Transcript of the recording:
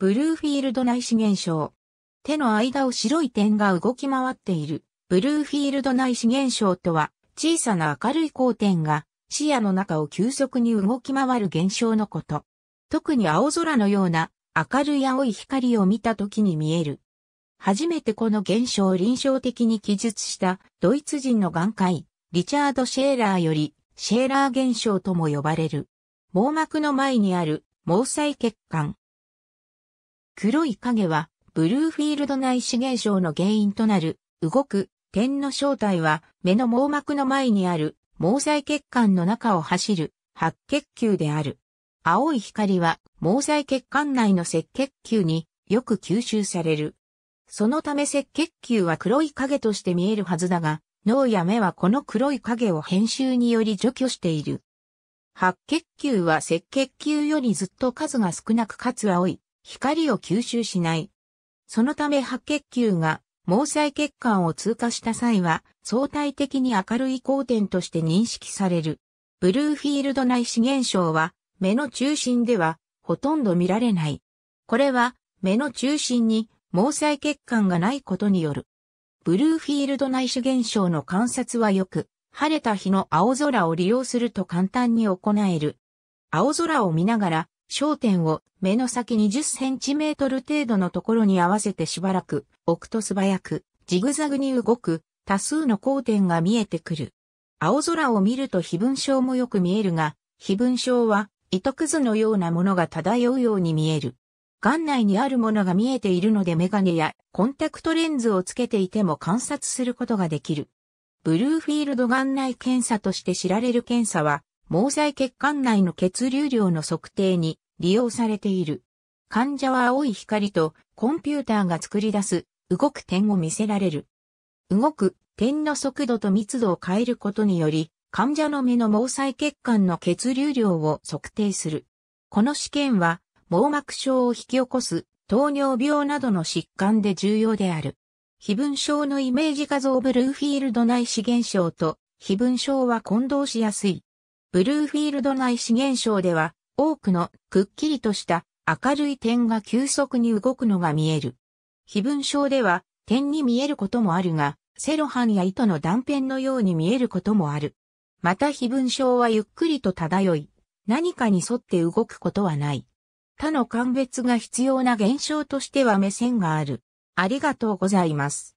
ブルーフィールド内視現象。手の間を白い点が動き回っている、ブルーフィールド内視現象とは、小さな明るい光点が視野の中を急速に動き回る現象のこと。特に青空のような明るい青い光を見た時に見える。初めてこの現象を臨床的に記述したドイツ人の眼科医、リチャード・シェーラーより、シェーラー現象とも呼ばれる。網膜の前にある毛細血管、黒い影は、ブルーフィールド内視現象の原因となる、動く点の正体は、目の網膜の前にある、毛細血管の中を走る、白血球である。青い光は、毛細血管内の赤血球によく吸収される。そのため赤血球は黒い影として見えるはずだが、脳や目はこの黒い影を編集により除去している。白血球は赤血球よりずっと数が少なくかつ青い光を吸収しない。そのため白血球が毛細血管を通過した際は相対的に明るい光点として認識される。ブルーフィールド内視現象は目の中心ではほとんど見られない。これは目の中心に毛細血管がないことによる。ブルーフィールド内視現象の観察はよく、晴れた日の青空を利用すると簡単に行える。青空を見ながら焦点を目の先20センチメートル程度のところに合わせてしばらく、置くと素早く、ジグザグに動く、多数の光点が見えてくる。青空を見ると非分症もよく見えるが、非分症は糸くずのようなものが漂うように見える。眼内にあるものが見えているのでメガネやコンタクトレンズをつけていても観察することができる。ブルーフィールド眼内検査として知られる検査は、毛細血管内の血流量の測定に利用されている。患者は青い光とコンピューターが作り出す動く点を見せられる。動く点の速度と密度を変えることにより、患者の目の毛細血管の血流量を測定する。この試験は網膜症を引き起こす糖尿病などの疾患で重要である。非分症のイメージ画像ブルーフィールド内視現象と非分症は混同しやすい。ブルーフィールド内視現象では多くのくっきりとした明るい点が急速に動くのが見える。非文症では点に見えることもあるが、セロハンや糸の断片のように見えることもある。また非文症はゆっくりと漂い、何かに沿って動くことはない。他の鑑別が必要な現象としては目線がある。ありがとうございます。